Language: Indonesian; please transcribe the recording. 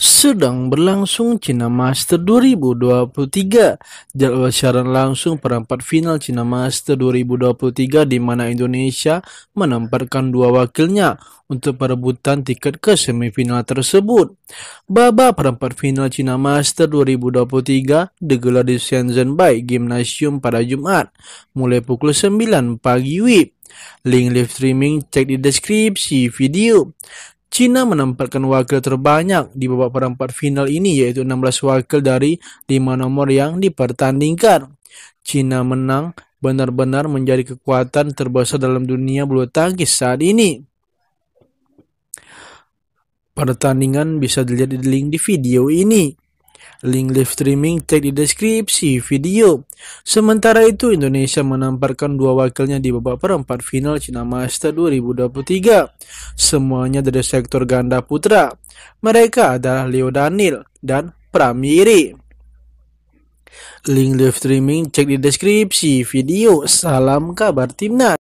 sedang berlangsung Cina Master 2023. Jadwal siaran langsung perempat final Cina Master 2023 di mana Indonesia menempatkan dua wakilnya untuk perebutan tiket ke semifinal tersebut. Babak perempat final Cina Master 2023 digelar di Shenzhen Bay Gymnasium pada Jumat mulai pukul 9 pagi WIB. Link live streaming cek di deskripsi video. Cina menempatkan wakil terbanyak di babak perempat final ini yaitu 16 wakil dari 5 nomor yang dipertandingkan. Cina menang benar-benar menjadi kekuatan terbesar dalam dunia bulu tangkis saat ini. Pertandingan bisa dilihat di link di video ini. Link live streaming cek di deskripsi video. Sementara itu, Indonesia menamparkan dua wakilnya di babak perempat final China Master 2023. Semuanya dari sektor ganda putra. Mereka adalah Leo Daniel dan Pramiri. Link live streaming cek di deskripsi video. Salam kabar timnas.